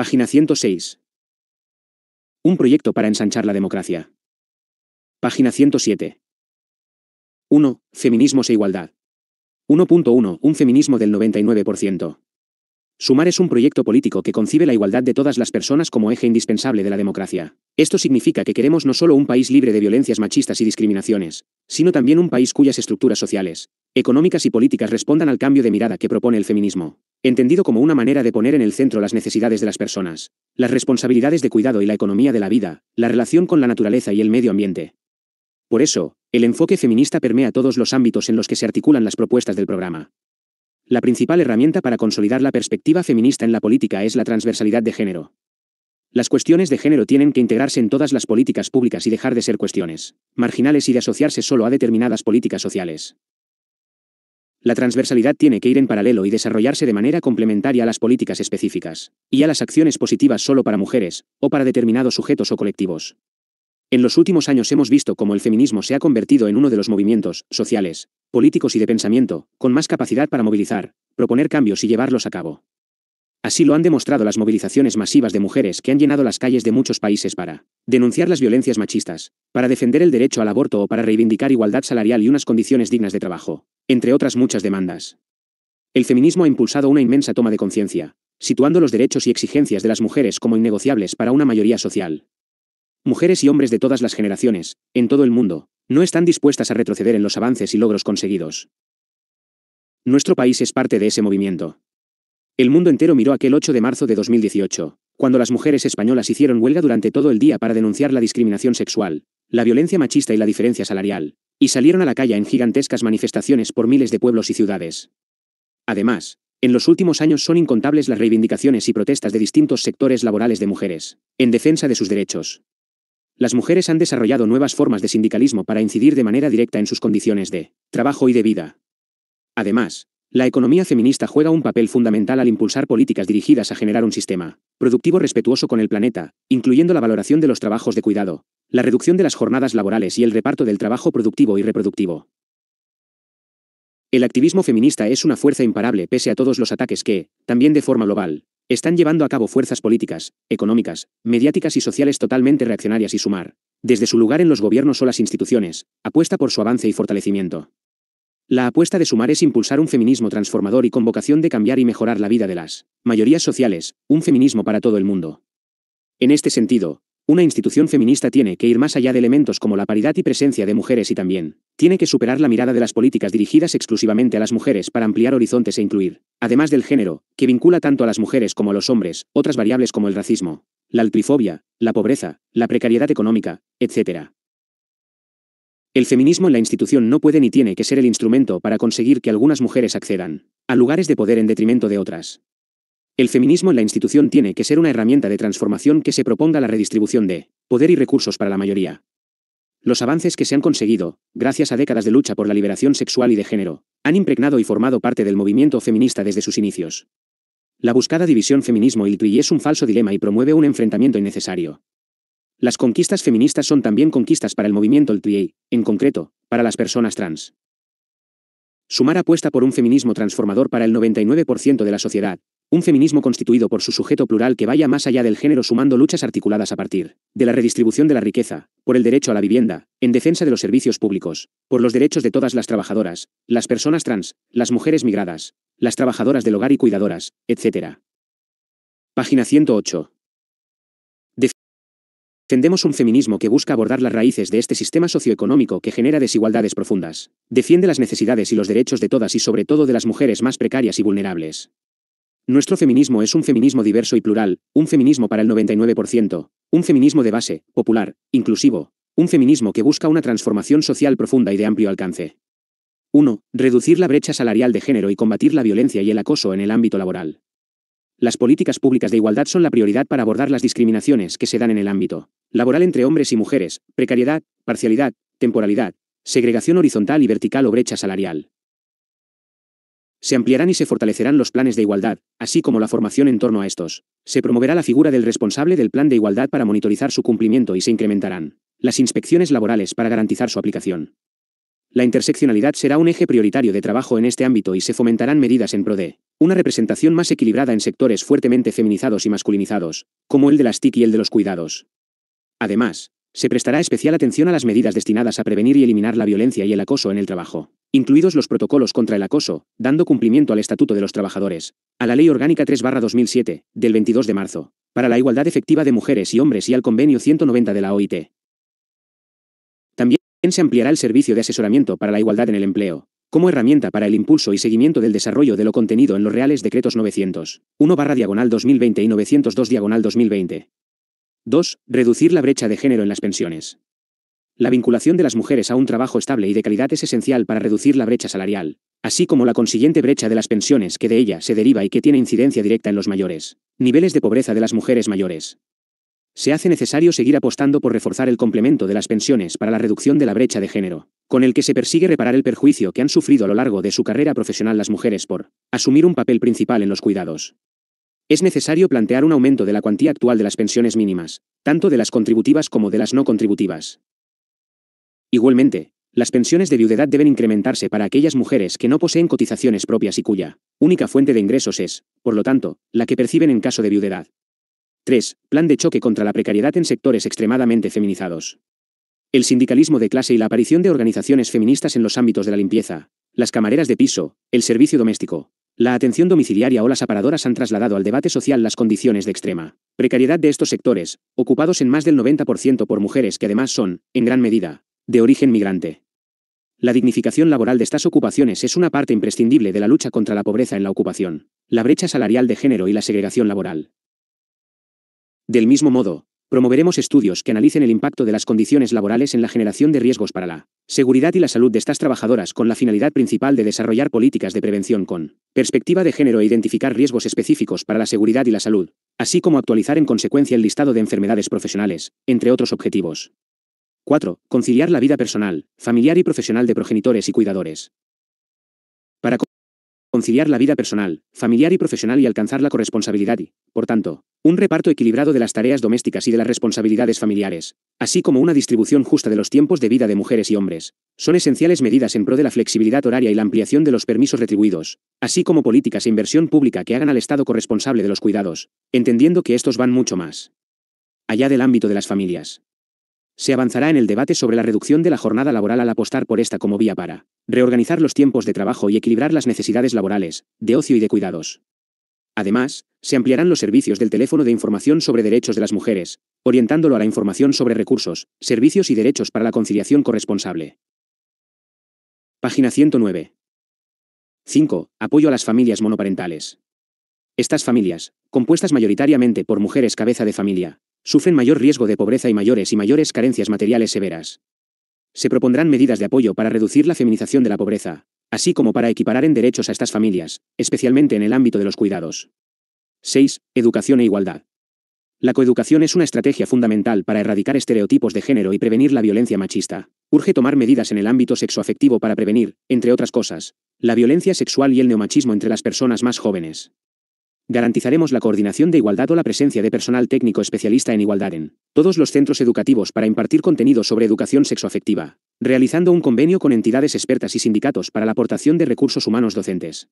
Página 106. Un proyecto para ensanchar la democracia. Página 107. 1. Feminismos e igualdad. 1.1. Un feminismo del 99%. Sumar es un proyecto político que concibe la igualdad de todas las personas como eje indispensable de la democracia. Esto significa que queremos no solo un país libre de violencias machistas y discriminaciones, sino también un país cuyas estructuras sociales, económicas y políticas respondan al cambio de mirada que propone el feminismo, entendido como una manera de poner en el centro las necesidades de las personas, las responsabilidades de cuidado y la economía de la vida, la relación con la naturaleza y el medio ambiente. Por eso, el enfoque feminista permea todos los ámbitos en los que se articulan las propuestas del programa. La principal herramienta para consolidar la perspectiva feminista en la política es la transversalidad de género. Las cuestiones de género tienen que integrarse en todas las políticas públicas y dejar de ser cuestiones marginales y de asociarse solo a determinadas políticas sociales. La transversalidad tiene que ir en paralelo y desarrollarse de manera complementaria a las políticas específicas, y a las acciones positivas solo para mujeres, o para determinados sujetos o colectivos. En los últimos años hemos visto cómo el feminismo se ha convertido en uno de los movimientos sociales, políticos y de pensamiento, con más capacidad para movilizar, proponer cambios y llevarlos a cabo. Así lo han demostrado las movilizaciones masivas de mujeres que han llenado las calles de muchos países para denunciar las violencias machistas, para defender el derecho al aborto o para reivindicar igualdad salarial y unas condiciones dignas de trabajo, entre otras muchas demandas. El feminismo ha impulsado una inmensa toma de conciencia, situando los derechos y exigencias de las mujeres como innegociables para una mayoría social, Mujeres y hombres de todas las generaciones, en todo el mundo, no están dispuestas a retroceder en los avances y logros conseguidos. Nuestro país es parte de ese movimiento. El mundo entero miró aquel 8 de marzo de 2018, cuando las mujeres españolas hicieron huelga durante todo el día para denunciar la discriminación sexual, la violencia machista y la diferencia salarial, y salieron a la calle en gigantescas manifestaciones por miles de pueblos y ciudades. Además, en los últimos años son incontables las reivindicaciones y protestas de distintos sectores laborales de mujeres, en defensa de sus derechos, las mujeres han desarrollado nuevas formas de sindicalismo para incidir de manera directa en sus condiciones de trabajo y de vida. Además, la economía feminista juega un papel fundamental al impulsar políticas dirigidas a generar un sistema productivo respetuoso con el planeta, incluyendo la valoración de los trabajos de cuidado, la reducción de las jornadas laborales y el reparto del trabajo productivo y reproductivo. El activismo feminista es una fuerza imparable pese a todos los ataques que, también de forma global, están llevando a cabo fuerzas políticas, económicas, mediáticas y sociales totalmente reaccionarias y sumar, desde su lugar en los gobiernos o las instituciones, apuesta por su avance y fortalecimiento. La apuesta de Sumar es impulsar un feminismo transformador y con vocación de cambiar y mejorar la vida de las mayorías sociales, un feminismo para todo el mundo. En este sentido, una institución feminista tiene que ir más allá de elementos como la paridad y presencia de mujeres y también, tiene que superar la mirada de las políticas dirigidas exclusivamente a las mujeres para ampliar horizontes e incluir, además del género, que vincula tanto a las mujeres como a los hombres, otras variables como el racismo, la altrifobia, la pobreza, la precariedad económica, etc. El feminismo en la institución no puede ni tiene que ser el instrumento para conseguir que algunas mujeres accedan a lugares de poder en detrimento de otras. El feminismo en la institución tiene que ser una herramienta de transformación que se proponga la redistribución de poder y recursos para la mayoría. Los avances que se han conseguido, gracias a décadas de lucha por la liberación sexual y de género, han impregnado y formado parte del movimiento feminista desde sus inicios. La buscada división feminismo y tri es un falso dilema y promueve un enfrentamiento innecesario. Las conquistas feministas son también conquistas para el movimiento LTI, en concreto, para las personas trans. Sumar apuesta por un feminismo transformador para el 99% de la sociedad, un feminismo constituido por su sujeto plural que vaya más allá del género sumando luchas articuladas a partir de la redistribución de la riqueza, por el derecho a la vivienda, en defensa de los servicios públicos, por los derechos de todas las trabajadoras, las personas trans, las mujeres migradas, las trabajadoras del hogar y cuidadoras, etc. Página 108. Defendemos un feminismo que busca abordar las raíces de este sistema socioeconómico que genera desigualdades profundas. Defiende las necesidades y los derechos de todas y sobre todo de las mujeres más precarias y vulnerables. Nuestro feminismo es un feminismo diverso y plural, un feminismo para el 99%, un feminismo de base, popular, inclusivo, un feminismo que busca una transformación social profunda y de amplio alcance. 1. Reducir la brecha salarial de género y combatir la violencia y el acoso en el ámbito laboral. Las políticas públicas de igualdad son la prioridad para abordar las discriminaciones que se dan en el ámbito laboral entre hombres y mujeres, precariedad, parcialidad, temporalidad, segregación horizontal y vertical o brecha salarial. Se ampliarán y se fortalecerán los planes de igualdad, así como la formación en torno a estos. Se promoverá la figura del responsable del plan de igualdad para monitorizar su cumplimiento y se incrementarán las inspecciones laborales para garantizar su aplicación. La interseccionalidad será un eje prioritario de trabajo en este ámbito y se fomentarán medidas en pro de una representación más equilibrada en sectores fuertemente feminizados y masculinizados, como el de las TIC y el de los cuidados. Además, se prestará especial atención a las medidas destinadas a prevenir y eliminar la violencia y el acoso en el trabajo, incluidos los protocolos contra el acoso, dando cumplimiento al Estatuto de los Trabajadores, a la Ley Orgánica 3-2007, del 22 de marzo, para la igualdad efectiva de mujeres y hombres y al Convenio 190 de la OIT. También se ampliará el servicio de asesoramiento para la igualdad en el empleo, como herramienta para el impulso y seguimiento del desarrollo de lo contenido en los Reales Decretos 900, 1 diagonal 2020 y 902 diagonal 2020. 2. Reducir la brecha de género en las pensiones. La vinculación de las mujeres a un trabajo estable y de calidad es esencial para reducir la brecha salarial, así como la consiguiente brecha de las pensiones que de ella se deriva y que tiene incidencia directa en los mayores, niveles de pobreza de las mujeres mayores. Se hace necesario seguir apostando por reforzar el complemento de las pensiones para la reducción de la brecha de género, con el que se persigue reparar el perjuicio que han sufrido a lo largo de su carrera profesional las mujeres por asumir un papel principal en los cuidados es necesario plantear un aumento de la cuantía actual de las pensiones mínimas, tanto de las contributivas como de las no contributivas. Igualmente, las pensiones de viudedad deben incrementarse para aquellas mujeres que no poseen cotizaciones propias y cuya única fuente de ingresos es, por lo tanto, la que perciben en caso de viudedad. 3. Plan de choque contra la precariedad en sectores extremadamente feminizados. El sindicalismo de clase y la aparición de organizaciones feministas en los ámbitos de la limpieza, las camareras de piso, el servicio doméstico, la atención domiciliaria o las aparadoras han trasladado al debate social las condiciones de extrema precariedad de estos sectores, ocupados en más del 90% por mujeres que además son, en gran medida, de origen migrante. La dignificación laboral de estas ocupaciones es una parte imprescindible de la lucha contra la pobreza en la ocupación, la brecha salarial de género y la segregación laboral. Del mismo modo, Promoveremos estudios que analicen el impacto de las condiciones laborales en la generación de riesgos para la seguridad y la salud de estas trabajadoras con la finalidad principal de desarrollar políticas de prevención con perspectiva de género e identificar riesgos específicos para la seguridad y la salud, así como actualizar en consecuencia el listado de enfermedades profesionales, entre otros objetivos. 4. Conciliar la vida personal, familiar y profesional de progenitores y cuidadores. Para conciliar la vida personal, familiar y profesional y alcanzar la corresponsabilidad y, por tanto, un reparto equilibrado de las tareas domésticas y de las responsabilidades familiares, así como una distribución justa de los tiempos de vida de mujeres y hombres, son esenciales medidas en pro de la flexibilidad horaria y la ampliación de los permisos retribuidos, así como políticas e inversión pública que hagan al Estado corresponsable de los cuidados, entendiendo que estos van mucho más allá del ámbito de las familias. Se avanzará en el debate sobre la reducción de la jornada laboral al apostar por esta como vía para reorganizar los tiempos de trabajo y equilibrar las necesidades laborales, de ocio y de cuidados. Además, se ampliarán los servicios del teléfono de información sobre derechos de las mujeres, orientándolo a la información sobre recursos, servicios y derechos para la conciliación corresponsable. Página 109. 5. Apoyo a las familias monoparentales. Estas familias, compuestas mayoritariamente por mujeres cabeza de familia, sufren mayor riesgo de pobreza y mayores y mayores carencias materiales severas. Se propondrán medidas de apoyo para reducir la feminización de la pobreza, así como para equiparar en derechos a estas familias, especialmente en el ámbito de los cuidados. 6. Educación e igualdad. La coeducación es una estrategia fundamental para erradicar estereotipos de género y prevenir la violencia machista. Urge tomar medidas en el ámbito sexoafectivo para prevenir, entre otras cosas, la violencia sexual y el neomachismo entre las personas más jóvenes. Garantizaremos la coordinación de igualdad o la presencia de personal técnico especialista en igualdad en todos los centros educativos para impartir contenido sobre educación sexoafectiva, realizando un convenio con entidades expertas y sindicatos para la aportación de recursos humanos docentes.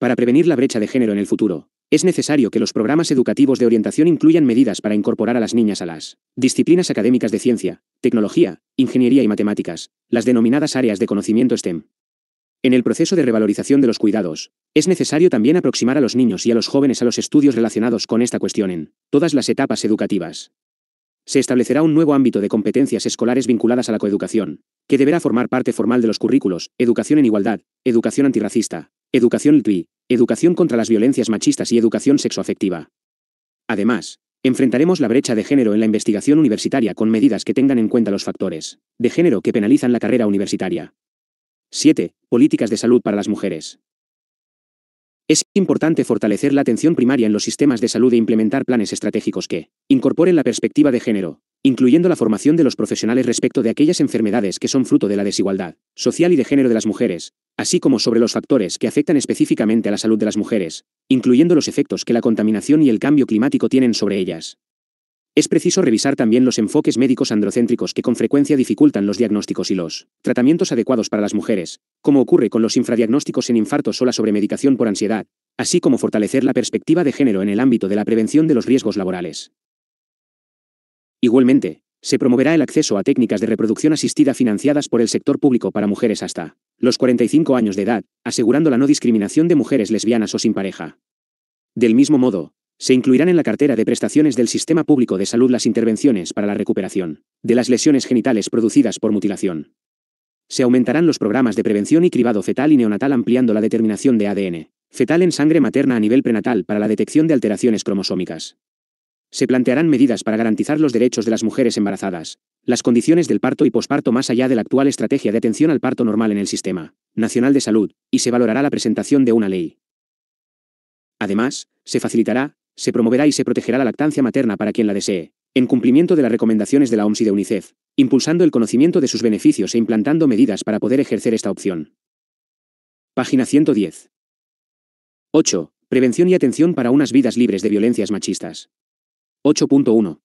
Para prevenir la brecha de género en el futuro, es necesario que los programas educativos de orientación incluyan medidas para incorporar a las niñas a las disciplinas académicas de ciencia, tecnología, ingeniería y matemáticas, las denominadas áreas de conocimiento STEM. En el proceso de revalorización de los cuidados, es necesario también aproximar a los niños y a los jóvenes a los estudios relacionados con esta cuestión en todas las etapas educativas. Se establecerá un nuevo ámbito de competencias escolares vinculadas a la coeducación, que deberá formar parte formal de los currículos, educación en igualdad, educación antirracista, educación LTI, educación contra las violencias machistas y educación sexoafectiva. Además, enfrentaremos la brecha de género en la investigación universitaria con medidas que tengan en cuenta los factores de género que penalizan la carrera universitaria 7. Políticas de salud para las mujeres. Es importante fortalecer la atención primaria en los sistemas de salud e implementar planes estratégicos que incorporen la perspectiva de género, incluyendo la formación de los profesionales respecto de aquellas enfermedades que son fruto de la desigualdad social y de género de las mujeres, así como sobre los factores que afectan específicamente a la salud de las mujeres, incluyendo los efectos que la contaminación y el cambio climático tienen sobre ellas. Es preciso revisar también los enfoques médicos androcéntricos que con frecuencia dificultan los diagnósticos y los tratamientos adecuados para las mujeres, como ocurre con los infradiagnósticos en infartos o la sobremedicación por ansiedad, así como fortalecer la perspectiva de género en el ámbito de la prevención de los riesgos laborales. Igualmente, se promoverá el acceso a técnicas de reproducción asistida financiadas por el sector público para mujeres hasta los 45 años de edad, asegurando la no discriminación de mujeres lesbianas o sin pareja. Del mismo modo, se incluirán en la cartera de prestaciones del Sistema Público de Salud las intervenciones para la recuperación de las lesiones genitales producidas por mutilación. Se aumentarán los programas de prevención y cribado fetal y neonatal ampliando la determinación de ADN fetal en sangre materna a nivel prenatal para la detección de alteraciones cromosómicas. Se plantearán medidas para garantizar los derechos de las mujeres embarazadas, las condiciones del parto y posparto más allá de la actual estrategia de atención al parto normal en el Sistema Nacional de Salud, y se valorará la presentación de una ley. Además, se facilitará se promoverá y se protegerá la lactancia materna para quien la desee, en cumplimiento de las recomendaciones de la OMS y de UNICEF, impulsando el conocimiento de sus beneficios e implantando medidas para poder ejercer esta opción. Página 110. 8. Prevención y atención para unas vidas libres de violencias machistas. 8.1.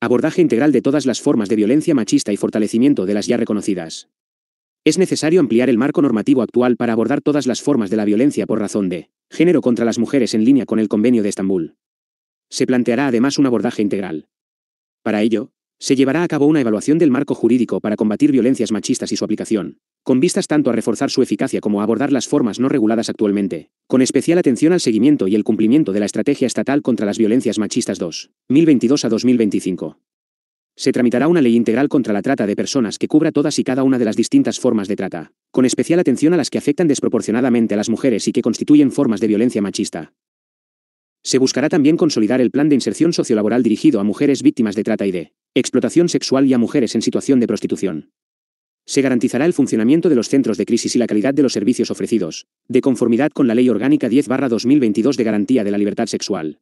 Abordaje integral de todas las formas de violencia machista y fortalecimiento de las ya reconocidas. Es necesario ampliar el marco normativo actual para abordar todas las formas de la violencia por razón de Género contra las mujeres en línea con el Convenio de Estambul. Se planteará además un abordaje integral. Para ello, se llevará a cabo una evaluación del marco jurídico para combatir violencias machistas y su aplicación, con vistas tanto a reforzar su eficacia como a abordar las formas no reguladas actualmente, con especial atención al seguimiento y el cumplimiento de la Estrategia Estatal contra las Violencias Machistas 2, 2022 a 2025. Se tramitará una ley integral contra la trata de personas que cubra todas y cada una de las distintas formas de trata con especial atención a las que afectan desproporcionadamente a las mujeres y que constituyen formas de violencia machista. Se buscará también consolidar el plan de inserción sociolaboral dirigido a mujeres víctimas de trata y de explotación sexual y a mujeres en situación de prostitución. Se garantizará el funcionamiento de los centros de crisis y la calidad de los servicios ofrecidos, de conformidad con la Ley Orgánica 10-2022 de Garantía de la Libertad Sexual.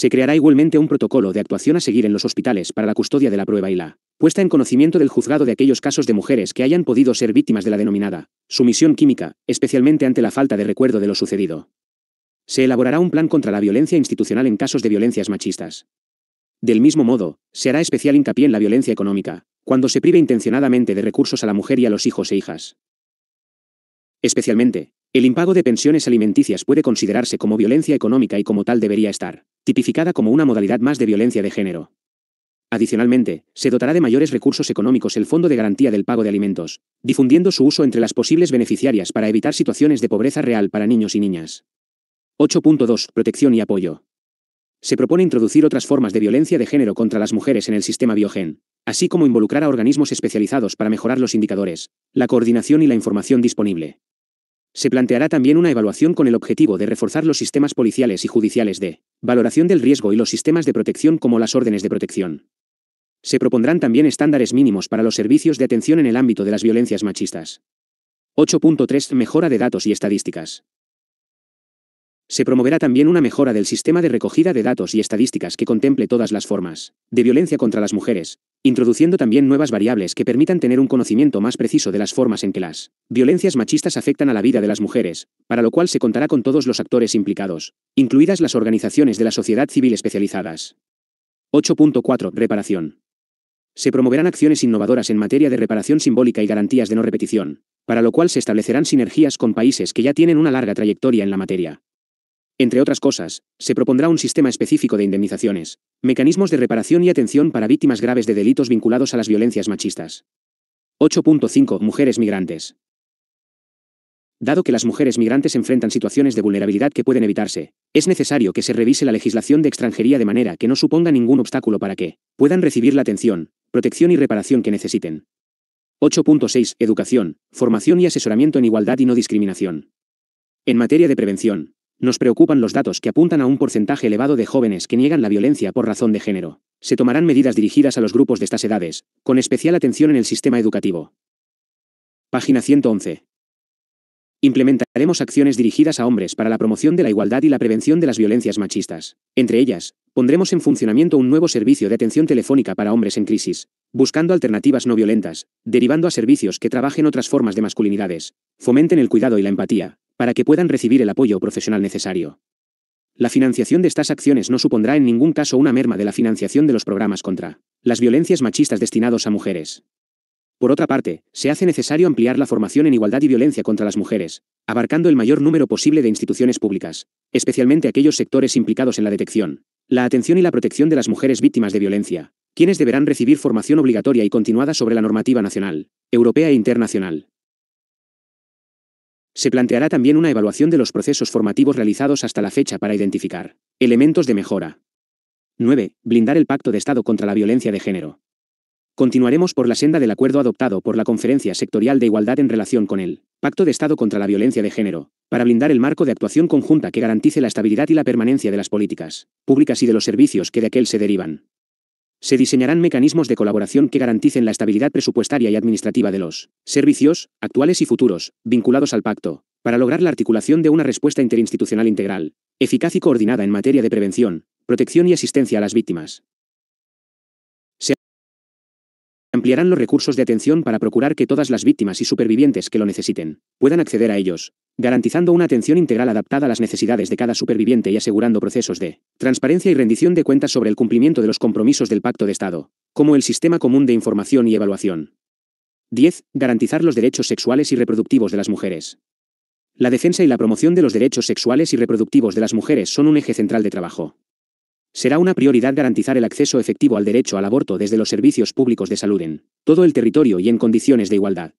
Se creará igualmente un protocolo de actuación a seguir en los hospitales para la custodia de la prueba y la puesta en conocimiento del juzgado de aquellos casos de mujeres que hayan podido ser víctimas de la denominada sumisión química, especialmente ante la falta de recuerdo de lo sucedido. Se elaborará un plan contra la violencia institucional en casos de violencias machistas. Del mismo modo, se hará especial hincapié en la violencia económica, cuando se prive intencionadamente de recursos a la mujer y a los hijos e hijas. Especialmente, el impago de pensiones alimenticias puede considerarse como violencia económica y como tal debería estar, tipificada como una modalidad más de violencia de género. Adicionalmente, se dotará de mayores recursos económicos el Fondo de Garantía del Pago de Alimentos, difundiendo su uso entre las posibles beneficiarias para evitar situaciones de pobreza real para niños y niñas. 8.2. Protección y apoyo. Se propone introducir otras formas de violencia de género contra las mujeres en el sistema biogen, así como involucrar a organismos especializados para mejorar los indicadores, la coordinación y la información disponible. Se planteará también una evaluación con el objetivo de reforzar los sistemas policiales y judiciales de valoración del riesgo y los sistemas de protección como las órdenes de protección. Se propondrán también estándares mínimos para los servicios de atención en el ámbito de las violencias machistas. 8.3 Mejora de datos y estadísticas. Se promoverá también una mejora del sistema de recogida de datos y estadísticas que contemple todas las formas de violencia contra las mujeres, introduciendo también nuevas variables que permitan tener un conocimiento más preciso de las formas en que las violencias machistas afectan a la vida de las mujeres, para lo cual se contará con todos los actores implicados, incluidas las organizaciones de la sociedad civil especializadas. 8.4. Reparación. Se promoverán acciones innovadoras en materia de reparación simbólica y garantías de no repetición, para lo cual se establecerán sinergias con países que ya tienen una larga trayectoria en la materia entre otras cosas, se propondrá un sistema específico de indemnizaciones, mecanismos de reparación y atención para víctimas graves de delitos vinculados a las violencias machistas. 8.5 Mujeres migrantes. Dado que las mujeres migrantes enfrentan situaciones de vulnerabilidad que pueden evitarse, es necesario que se revise la legislación de extranjería de manera que no suponga ningún obstáculo para que puedan recibir la atención, protección y reparación que necesiten. 8.6 Educación, formación y asesoramiento en igualdad y no discriminación. En materia de prevención, nos preocupan los datos que apuntan a un porcentaje elevado de jóvenes que niegan la violencia por razón de género. Se tomarán medidas dirigidas a los grupos de estas edades, con especial atención en el sistema educativo. Página 111. Implementaremos acciones dirigidas a hombres para la promoción de la igualdad y la prevención de las violencias machistas. Entre ellas, Pondremos en funcionamiento un nuevo servicio de atención telefónica para hombres en crisis, buscando alternativas no violentas, derivando a servicios que trabajen otras formas de masculinidades, fomenten el cuidado y la empatía, para que puedan recibir el apoyo profesional necesario. La financiación de estas acciones no supondrá en ningún caso una merma de la financiación de los programas contra las violencias machistas destinados a mujeres. Por otra parte, se hace necesario ampliar la formación en igualdad y violencia contra las mujeres, abarcando el mayor número posible de instituciones públicas, especialmente aquellos sectores implicados en la detección, la atención y la protección de las mujeres víctimas de violencia, quienes deberán recibir formación obligatoria y continuada sobre la normativa nacional, europea e internacional. Se planteará también una evaluación de los procesos formativos realizados hasta la fecha para identificar elementos de mejora. 9. Blindar el Pacto de Estado contra la Violencia de Género. Continuaremos por la senda del acuerdo adoptado por la Conferencia Sectorial de Igualdad en relación con el Pacto de Estado contra la Violencia de Género, para blindar el marco de actuación conjunta que garantice la estabilidad y la permanencia de las políticas públicas y de los servicios que de aquel se derivan. Se diseñarán mecanismos de colaboración que garanticen la estabilidad presupuestaria y administrativa de los servicios, actuales y futuros, vinculados al pacto, para lograr la articulación de una respuesta interinstitucional integral, eficaz y coordinada en materia de prevención, protección y asistencia a las víctimas. ampliarán los recursos de atención para procurar que todas las víctimas y supervivientes que lo necesiten puedan acceder a ellos, garantizando una atención integral adaptada a las necesidades de cada superviviente y asegurando procesos de transparencia y rendición de cuentas sobre el cumplimiento de los compromisos del Pacto de Estado, como el Sistema Común de Información y Evaluación. 10. Garantizar los derechos sexuales y reproductivos de las mujeres. La defensa y la promoción de los derechos sexuales y reproductivos de las mujeres son un eje central de trabajo Será una prioridad garantizar el acceso efectivo al derecho al aborto desde los servicios públicos de salud en todo el territorio y en condiciones de igualdad.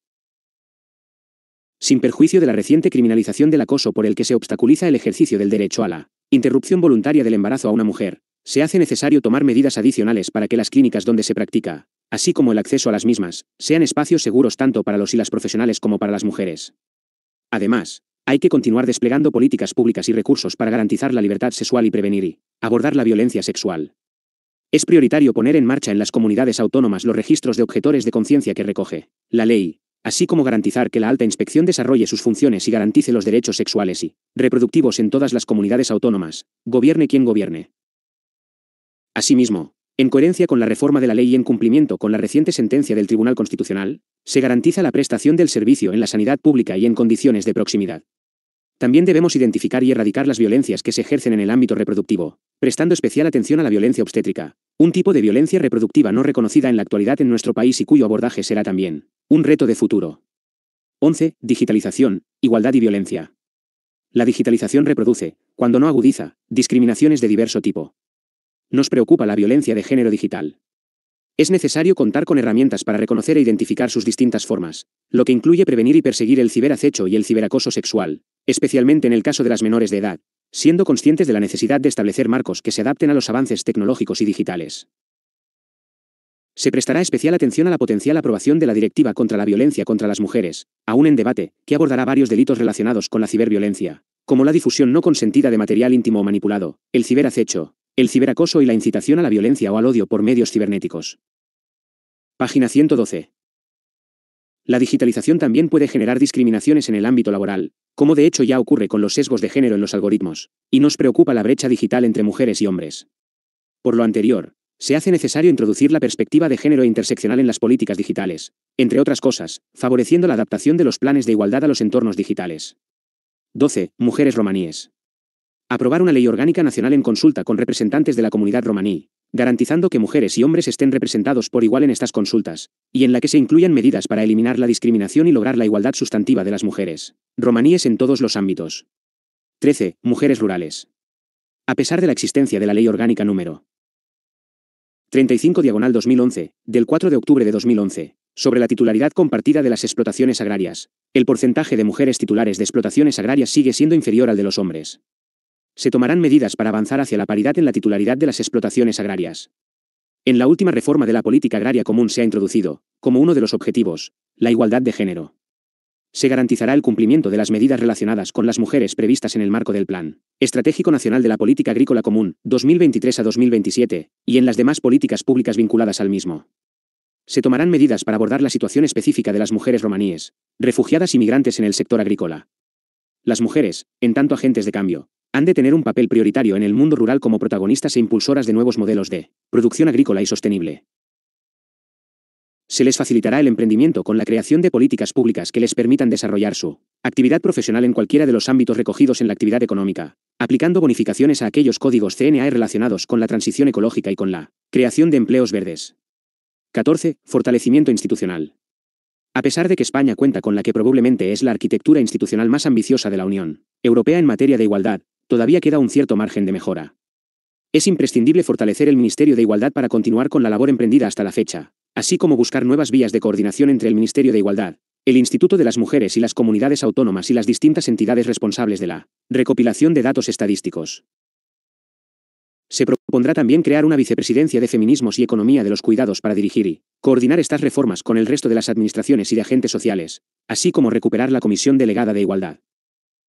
Sin perjuicio de la reciente criminalización del acoso por el que se obstaculiza el ejercicio del derecho a la interrupción voluntaria del embarazo a una mujer, se hace necesario tomar medidas adicionales para que las clínicas donde se practica, así como el acceso a las mismas, sean espacios seguros tanto para los y las profesionales como para las mujeres. Además, hay que continuar desplegando políticas públicas y recursos para garantizar la libertad sexual y prevenir y abordar la violencia sexual. Es prioritario poner en marcha en las comunidades autónomas los registros de objetores de conciencia que recoge la ley, así como garantizar que la alta inspección desarrolle sus funciones y garantice los derechos sexuales y reproductivos en todas las comunidades autónomas, gobierne quien gobierne. Asimismo, en coherencia con la reforma de la ley y en cumplimiento con la reciente sentencia del Tribunal Constitucional, se garantiza la prestación del servicio en la sanidad pública y en condiciones de proximidad, también debemos identificar y erradicar las violencias que se ejercen en el ámbito reproductivo, prestando especial atención a la violencia obstétrica, un tipo de violencia reproductiva no reconocida en la actualidad en nuestro país y cuyo abordaje será también un reto de futuro. 11. Digitalización, igualdad y violencia. La digitalización reproduce, cuando no agudiza, discriminaciones de diverso tipo. Nos preocupa la violencia de género digital. Es necesario contar con herramientas para reconocer e identificar sus distintas formas, lo que incluye prevenir y perseguir el ciberacecho y el ciberacoso sexual, especialmente en el caso de las menores de edad, siendo conscientes de la necesidad de establecer marcos que se adapten a los avances tecnológicos y digitales. Se prestará especial atención a la potencial aprobación de la Directiva contra la Violencia contra las Mujeres, aún en debate, que abordará varios delitos relacionados con la ciberviolencia, como la difusión no consentida de material íntimo o manipulado, el ciberacecho, el ciberacoso y la incitación a la violencia o al odio por medios cibernéticos. Página 112. La digitalización también puede generar discriminaciones en el ámbito laboral, como de hecho ya ocurre con los sesgos de género en los algoritmos, y nos preocupa la brecha digital entre mujeres y hombres. Por lo anterior, se hace necesario introducir la perspectiva de género interseccional en las políticas digitales, entre otras cosas, favoreciendo la adaptación de los planes de igualdad a los entornos digitales. 12. Mujeres romaníes. Aprobar una ley orgánica nacional en consulta con representantes de la comunidad romaní, garantizando que mujeres y hombres estén representados por igual en estas consultas, y en la que se incluyan medidas para eliminar la discriminación y lograr la igualdad sustantiva de las mujeres, romaníes en todos los ámbitos. 13. Mujeres rurales. A pesar de la existencia de la ley orgánica número 35 diagonal 2011, del 4 de octubre de 2011, sobre la titularidad compartida de las explotaciones agrarias, el porcentaje de mujeres titulares de explotaciones agrarias sigue siendo inferior al de los hombres se tomarán medidas para avanzar hacia la paridad en la titularidad de las explotaciones agrarias. En la última reforma de la política agraria común se ha introducido, como uno de los objetivos, la igualdad de género. Se garantizará el cumplimiento de las medidas relacionadas con las mujeres previstas en el marco del Plan Estratégico Nacional de la Política Agrícola Común 2023 a 2027, y en las demás políticas públicas vinculadas al mismo. Se tomarán medidas para abordar la situación específica de las mujeres romaníes, refugiadas y migrantes en el sector agrícola, las mujeres, en tanto agentes de cambio, han de tener un papel prioritario en el mundo rural como protagonistas e impulsoras de nuevos modelos de producción agrícola y sostenible. Se les facilitará el emprendimiento con la creación de políticas públicas que les permitan desarrollar su actividad profesional en cualquiera de los ámbitos recogidos en la actividad económica, aplicando bonificaciones a aquellos códigos CNAE relacionados con la transición ecológica y con la creación de empleos verdes. 14. Fortalecimiento institucional. A pesar de que España cuenta con la que probablemente es la arquitectura institucional más ambiciosa de la Unión Europea en materia de igualdad, todavía queda un cierto margen de mejora. Es imprescindible fortalecer el Ministerio de Igualdad para continuar con la labor emprendida hasta la fecha, así como buscar nuevas vías de coordinación entre el Ministerio de Igualdad, el Instituto de las Mujeres y las comunidades autónomas y las distintas entidades responsables de la recopilación de datos estadísticos. Se propondrá también crear una vicepresidencia de feminismos y economía de los cuidados para dirigir y coordinar estas reformas con el resto de las administraciones y de agentes sociales, así como recuperar la Comisión Delegada de Igualdad.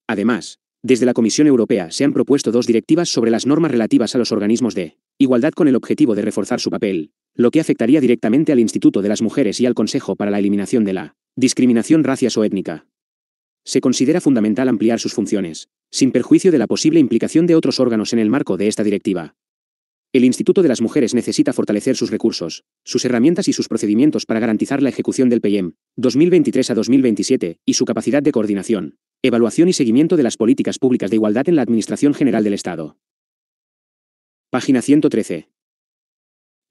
Además, desde la Comisión Europea se han propuesto dos directivas sobre las normas relativas a los organismos de igualdad con el objetivo de reforzar su papel, lo que afectaría directamente al Instituto de las Mujeres y al Consejo para la Eliminación de la discriminación racias o étnica se considera fundamental ampliar sus funciones, sin perjuicio de la posible implicación de otros órganos en el marco de esta directiva. El Instituto de las Mujeres necesita fortalecer sus recursos, sus herramientas y sus procedimientos para garantizar la ejecución del PIEM 2023 a 2027 y su capacidad de coordinación, evaluación y seguimiento de las políticas públicas de igualdad en la Administración General del Estado. Página 113.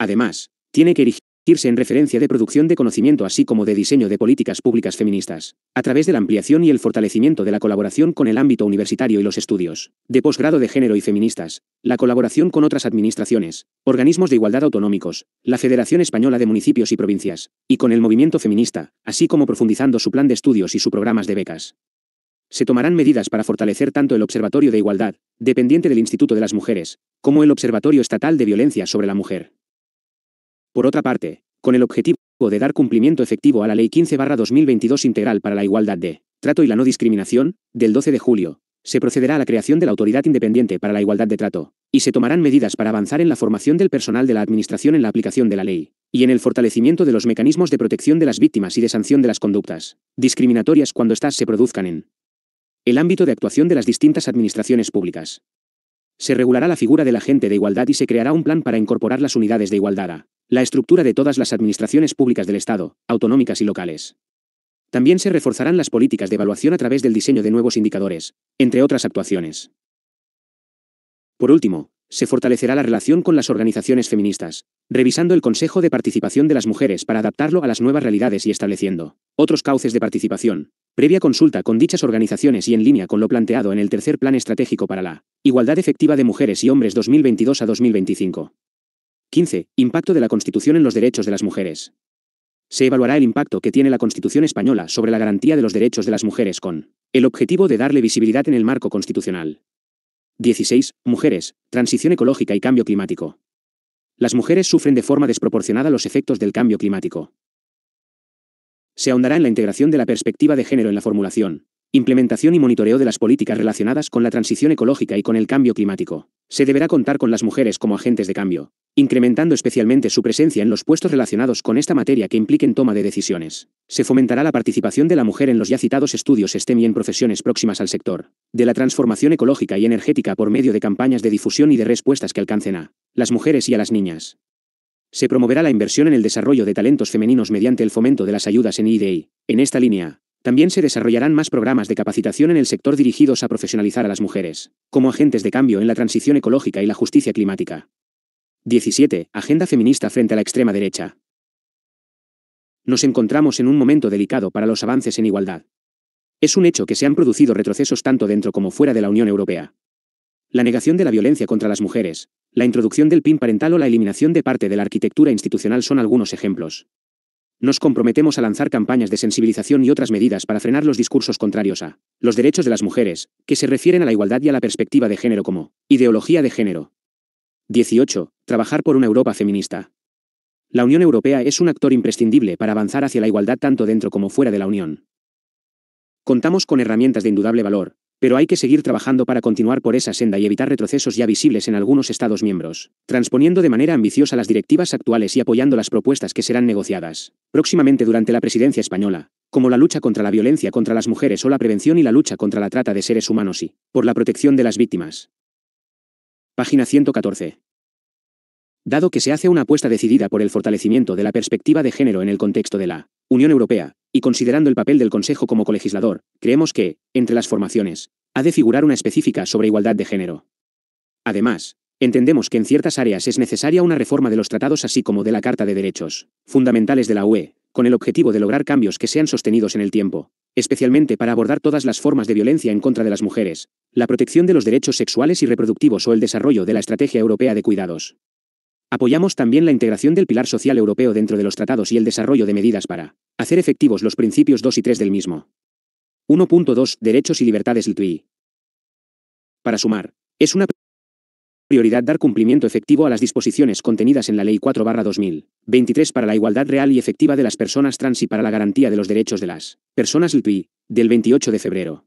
Además, tiene que erigir en referencia de producción de conocimiento así como de diseño de políticas públicas feministas, a través de la ampliación y el fortalecimiento de la colaboración con el ámbito universitario y los estudios de posgrado de género y feministas, la colaboración con otras administraciones, organismos de igualdad autonómicos, la Federación Española de Municipios y Provincias, y con el movimiento feminista, así como profundizando su plan de estudios y sus programas de becas. Se tomarán medidas para fortalecer tanto el Observatorio de Igualdad, dependiente del Instituto de las Mujeres, como el Observatorio Estatal de Violencia sobre la Mujer. Por otra parte, con el objetivo de dar cumplimiento efectivo a la Ley 15-2022 integral para la igualdad de trato y la no discriminación, del 12 de julio, se procederá a la creación de la Autoridad Independiente para la Igualdad de Trato, y se tomarán medidas para avanzar en la formación del personal de la Administración en la aplicación de la ley, y en el fortalecimiento de los mecanismos de protección de las víctimas y de sanción de las conductas discriminatorias cuando éstas se produzcan en el ámbito de actuación de las distintas administraciones públicas. Se regulará la figura del agente de igualdad y se creará un plan para incorporar las unidades de igualdad a la estructura de todas las administraciones públicas del Estado, autonómicas y locales. También se reforzarán las políticas de evaluación a través del diseño de nuevos indicadores, entre otras actuaciones. Por último, se fortalecerá la relación con las organizaciones feministas, revisando el Consejo de Participación de las Mujeres para adaptarlo a las nuevas realidades y estableciendo otros cauces de participación, previa consulta con dichas organizaciones y en línea con lo planteado en el tercer Plan Estratégico para la Igualdad Efectiva de Mujeres y Hombres 2022 a 2025. 15. Impacto de la Constitución en los derechos de las mujeres. Se evaluará el impacto que tiene la Constitución española sobre la garantía de los derechos de las mujeres con el objetivo de darle visibilidad en el marco constitucional. 16. Mujeres, transición ecológica y cambio climático. Las mujeres sufren de forma desproporcionada los efectos del cambio climático. Se ahondará en la integración de la perspectiva de género en la formulación, Implementación y monitoreo de las políticas relacionadas con la transición ecológica y con el cambio climático. Se deberá contar con las mujeres como agentes de cambio, incrementando especialmente su presencia en los puestos relacionados con esta materia que impliquen toma de decisiones. Se fomentará la participación de la mujer en los ya citados estudios STEM y en profesiones próximas al sector, de la transformación ecológica y energética por medio de campañas de difusión y de respuestas que alcancen a las mujeres y a las niñas. Se promoverá la inversión en el desarrollo de talentos femeninos mediante el fomento de las ayudas en IDI. En esta línea, también se desarrollarán más programas de capacitación en el sector dirigidos a profesionalizar a las mujeres, como agentes de cambio en la transición ecológica y la justicia climática. 17. Agenda feminista frente a la extrema derecha. Nos encontramos en un momento delicado para los avances en igualdad. Es un hecho que se han producido retrocesos tanto dentro como fuera de la Unión Europea. La negación de la violencia contra las mujeres, la introducción del PIN parental o la eliminación de parte de la arquitectura institucional son algunos ejemplos. Nos comprometemos a lanzar campañas de sensibilización y otras medidas para frenar los discursos contrarios a los derechos de las mujeres, que se refieren a la igualdad y a la perspectiva de género como ideología de género. 18. Trabajar por una Europa feminista. La Unión Europea es un actor imprescindible para avanzar hacia la igualdad tanto dentro como fuera de la Unión. Contamos con herramientas de indudable valor, pero hay que seguir trabajando para continuar por esa senda y evitar retrocesos ya visibles en algunos Estados miembros, transponiendo de manera ambiciosa las directivas actuales y apoyando las propuestas que serán negociadas próximamente durante la presidencia española, como la lucha contra la violencia contra las mujeres o la prevención y la lucha contra la trata de seres humanos y por la protección de las víctimas. Página 114. Dado que se hace una apuesta decidida por el fortalecimiento de la perspectiva de género en el contexto de la Unión Europea, y considerando el papel del Consejo como colegislador, creemos que, entre las formaciones, ha de figurar una específica sobre igualdad de género. Además, entendemos que en ciertas áreas es necesaria una reforma de los tratados así como de la Carta de Derechos, fundamentales de la UE, con el objetivo de lograr cambios que sean sostenidos en el tiempo, especialmente para abordar todas las formas de violencia en contra de las mujeres, la protección de los derechos sexuales y reproductivos o el desarrollo de la Estrategia Europea de Cuidados. Apoyamos también la integración del pilar social europeo dentro de los tratados y el desarrollo de medidas para hacer efectivos los principios 2 y 3 del mismo. 1.2 Derechos y libertades LTUI. Para sumar, es una prioridad dar cumplimiento efectivo a las disposiciones contenidas en la Ley 4 2023 para la igualdad real y efectiva de las personas trans y para la garantía de los derechos de las personas LTUI del 28 de febrero.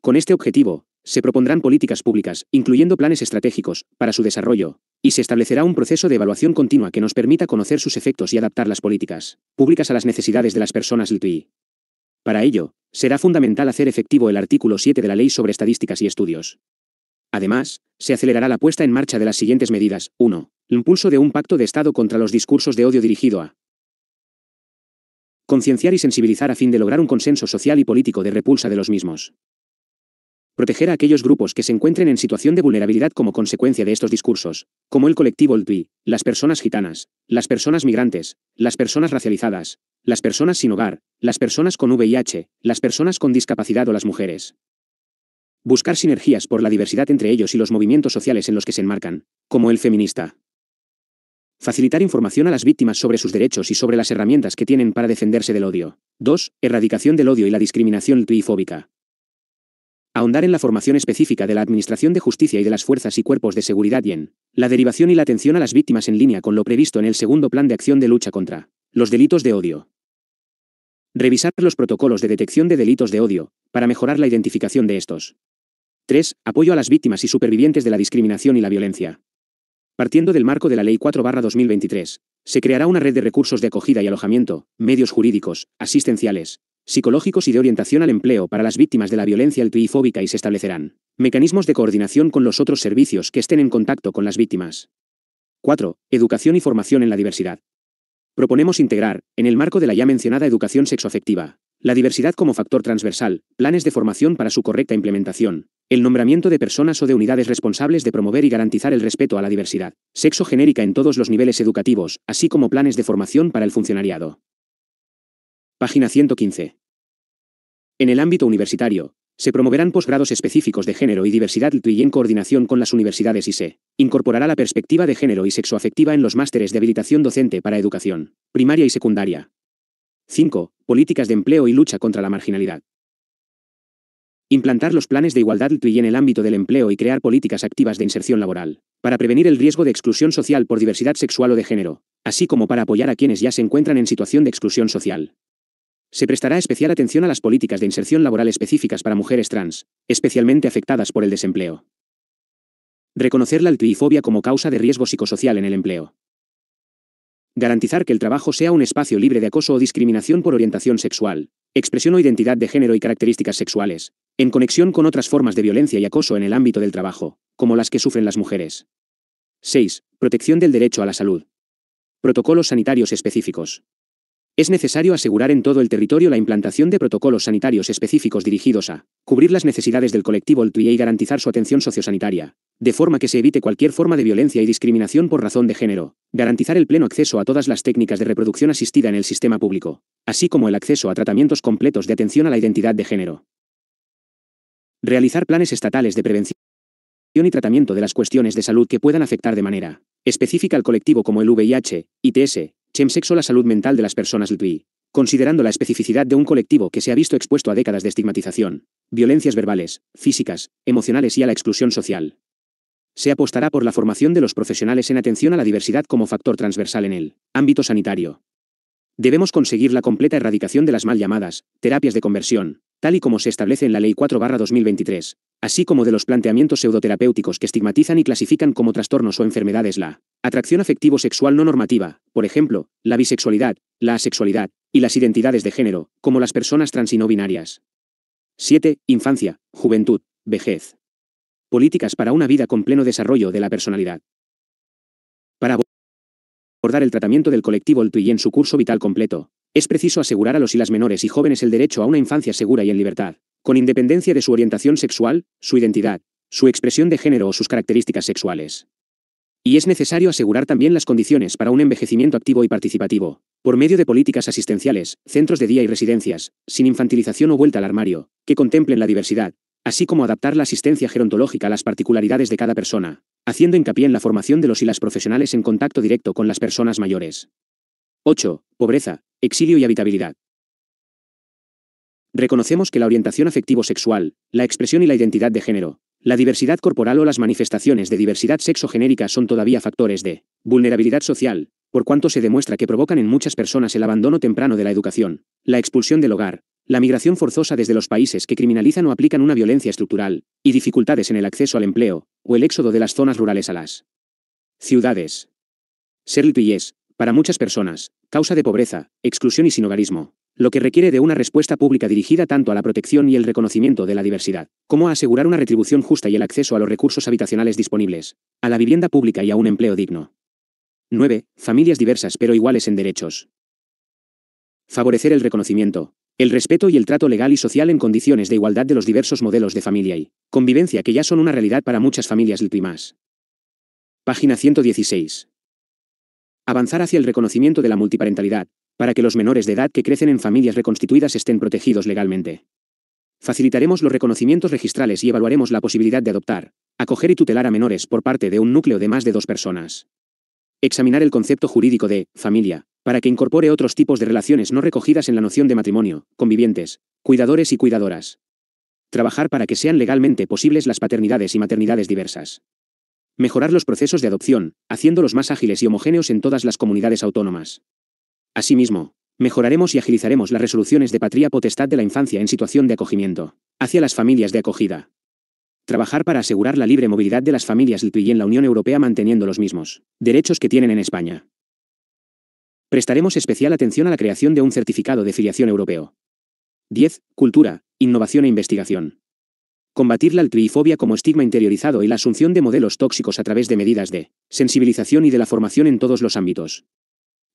Con este objetivo, se propondrán políticas públicas, incluyendo planes estratégicos, para su desarrollo, y se establecerá un proceso de evaluación continua que nos permita conocer sus efectos y adaptar las políticas públicas a las necesidades de las personas LTI. Para ello, será fundamental hacer efectivo el artículo 7 de la Ley sobre Estadísticas y Estudios. Además, se acelerará la puesta en marcha de las siguientes medidas. 1. Impulso de un pacto de Estado contra los discursos de odio dirigido a concienciar y sensibilizar a fin de lograr un consenso social y político de repulsa de los mismos proteger a aquellos grupos que se encuentren en situación de vulnerabilidad como consecuencia de estos discursos, como el colectivo LTI, las personas gitanas, las personas migrantes, las personas racializadas, las personas sin hogar, las personas con VIH, las personas con discapacidad o las mujeres. Buscar sinergias por la diversidad entre ellos y los movimientos sociales en los que se enmarcan, como el feminista. Facilitar información a las víctimas sobre sus derechos y sobre las herramientas que tienen para defenderse del odio. 2. Erradicación del odio y la discriminación LPI ahondar en la formación específica de la Administración de Justicia y de las fuerzas y cuerpos de seguridad y en la derivación y la atención a las víctimas en línea con lo previsto en el segundo plan de acción de lucha contra los delitos de odio. Revisar los protocolos de detección de delitos de odio, para mejorar la identificación de estos. 3. Apoyo a las víctimas y supervivientes de la discriminación y la violencia. Partiendo del marco de la Ley 4-2023, se creará una red de recursos de acogida y alojamiento, medios jurídicos, asistenciales, psicológicos y de orientación al empleo para las víctimas de la violencia altruifóbica y se establecerán mecanismos de coordinación con los otros servicios que estén en contacto con las víctimas. 4. Educación y formación en la diversidad. Proponemos integrar, en el marco de la ya mencionada educación sexoafectiva, la diversidad como factor transversal, planes de formación para su correcta implementación, el nombramiento de personas o de unidades responsables de promover y garantizar el respeto a la diversidad, sexo genérica en todos los niveles educativos, así como planes de formación para el funcionariado. Página 115. En el ámbito universitario, se promoverán posgrados específicos de género y diversidad y en coordinación con las universidades y se incorporará la perspectiva de género y sexoafectiva en los másteres de habilitación docente para educación, primaria y secundaria. 5. Políticas de empleo y lucha contra la marginalidad. Implantar los planes de igualdad y en el ámbito del empleo y crear políticas activas de inserción laboral, para prevenir el riesgo de exclusión social por diversidad sexual o de género, así como para apoyar a quienes ya se encuentran en situación de exclusión social, se prestará especial atención a las políticas de inserción laboral específicas para mujeres trans, especialmente afectadas por el desempleo. Reconocer la altrifobia como causa de riesgo psicosocial en el empleo. Garantizar que el trabajo sea un espacio libre de acoso o discriminación por orientación sexual, expresión o identidad de género y características sexuales, en conexión con otras formas de violencia y acoso en el ámbito del trabajo, como las que sufren las mujeres. 6. Protección del derecho a la salud. Protocolos sanitarios específicos. Es necesario asegurar en todo el territorio la implantación de protocolos sanitarios específicos dirigidos a cubrir las necesidades del colectivo LTI y garantizar su atención sociosanitaria, de forma que se evite cualquier forma de violencia y discriminación por razón de género, garantizar el pleno acceso a todas las técnicas de reproducción asistida en el sistema público, así como el acceso a tratamientos completos de atención a la identidad de género. Realizar planes estatales de prevención y tratamiento de las cuestiones de salud que puedan afectar de manera específica al colectivo como el VIH, ITS, sexo la salud mental de las personas pri considerando la especificidad de un colectivo que se ha visto expuesto a décadas de estigmatización, violencias verbales, físicas, emocionales y a la exclusión social. Se apostará por la formación de los profesionales en atención a la diversidad como factor transversal en el ámbito sanitario. Debemos conseguir la completa erradicación de las mal llamadas terapias de conversión, tal y como se establece en la Ley 4-2023, así como de los planteamientos pseudoterapéuticos que estigmatizan y clasifican como trastornos o enfermedades la atracción afectivo-sexual no normativa, por ejemplo, la bisexualidad, la asexualidad y las identidades de género, como las personas trans y no binarias. 7. Infancia, juventud, vejez. Políticas para una vida con pleno desarrollo de la personalidad. Para abordar el tratamiento del colectivo LTI en su curso vital completo, es preciso asegurar a los y las menores y jóvenes el derecho a una infancia segura y en libertad, con independencia de su orientación sexual, su identidad, su expresión de género o sus características sexuales. Y es necesario asegurar también las condiciones para un envejecimiento activo y participativo, por medio de políticas asistenciales, centros de día y residencias, sin infantilización o vuelta al armario, que contemplen la diversidad, así como adaptar la asistencia gerontológica a las particularidades de cada persona, haciendo hincapié en la formación de los y las profesionales en contacto directo con las personas mayores. 8. Pobreza, exilio y habitabilidad. Reconocemos que la orientación afectivo-sexual, la expresión y la identidad de género, la diversidad corporal o las manifestaciones de diversidad sexo-genérica son todavía factores de vulnerabilidad social, por cuanto se demuestra que provocan en muchas personas el abandono temprano de la educación, la expulsión del hogar, la migración forzosa desde los países que criminalizan o aplican una violencia estructural, y dificultades en el acceso al empleo, o el éxodo de las zonas rurales a las ciudades. y es para muchas personas, causa de pobreza, exclusión y sinogarismo, lo que requiere de una respuesta pública dirigida tanto a la protección y el reconocimiento de la diversidad, como a asegurar una retribución justa y el acceso a los recursos habitacionales disponibles, a la vivienda pública y a un empleo digno. 9. Familias diversas pero iguales en derechos. Favorecer el reconocimiento, el respeto y el trato legal y social en condiciones de igualdad de los diversos modelos de familia y convivencia que ya son una realidad para muchas familias últimas. Página 116. Avanzar hacia el reconocimiento de la multiparentalidad, para que los menores de edad que crecen en familias reconstituidas estén protegidos legalmente. Facilitaremos los reconocimientos registrales y evaluaremos la posibilidad de adoptar, acoger y tutelar a menores por parte de un núcleo de más de dos personas. Examinar el concepto jurídico de familia, para que incorpore otros tipos de relaciones no recogidas en la noción de matrimonio, convivientes, cuidadores y cuidadoras. Trabajar para que sean legalmente posibles las paternidades y maternidades diversas. Mejorar los procesos de adopción, haciéndolos más ágiles y homogéneos en todas las comunidades autónomas. Asimismo, mejoraremos y agilizaremos las resoluciones de patria potestad de la infancia en situación de acogimiento, hacia las familias de acogida. Trabajar para asegurar la libre movilidad de las familias LPI en la Unión Europea manteniendo los mismos derechos que tienen en España. Prestaremos especial atención a la creación de un certificado de filiación europeo. 10. Cultura, innovación e investigación combatir la altruifobia como estigma interiorizado y la asunción de modelos tóxicos a través de medidas de sensibilización y de la formación en todos los ámbitos.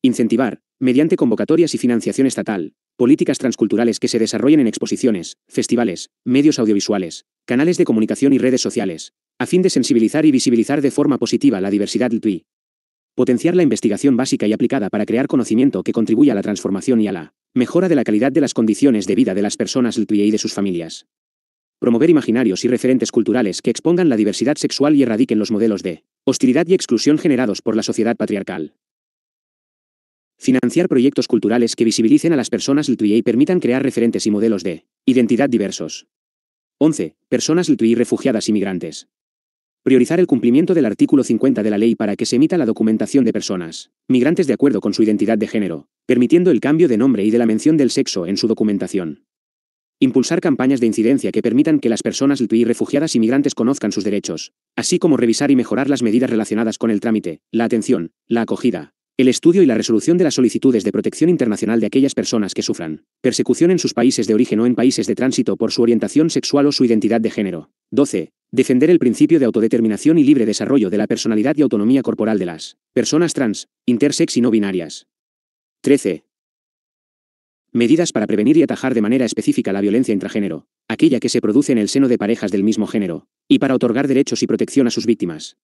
Incentivar, mediante convocatorias y financiación estatal, políticas transculturales que se desarrollen en exposiciones, festivales, medios audiovisuales, canales de comunicación y redes sociales, a fin de sensibilizar y visibilizar de forma positiva la diversidad del Potenciar la investigación básica y aplicada para crear conocimiento que contribuya a la transformación y a la mejora de la calidad de las condiciones de vida de las personas TWI y de sus familias promover imaginarios y referentes culturales que expongan la diversidad sexual y erradiquen los modelos de hostilidad y exclusión generados por la sociedad patriarcal. Financiar proyectos culturales que visibilicen a las personas LTUI y permitan crear referentes y modelos de identidad diversos. 11. Personas LTUI refugiadas y migrantes. Priorizar el cumplimiento del artículo 50 de la ley para que se emita la documentación de personas migrantes de acuerdo con su identidad de género, permitiendo el cambio de nombre y de la mención del sexo en su documentación. Impulsar campañas de incidencia que permitan que las personas y refugiadas y migrantes conozcan sus derechos, así como revisar y mejorar las medidas relacionadas con el trámite, la atención, la acogida, el estudio y la resolución de las solicitudes de protección internacional de aquellas personas que sufran persecución en sus países de origen o en países de tránsito por su orientación sexual o su identidad de género. 12. Defender el principio de autodeterminación y libre desarrollo de la personalidad y autonomía corporal de las personas trans, intersex y no binarias. 13. Medidas para prevenir y atajar de manera específica la violencia intragénero, aquella que se produce en el seno de parejas del mismo género, y para otorgar derechos y protección a sus víctimas.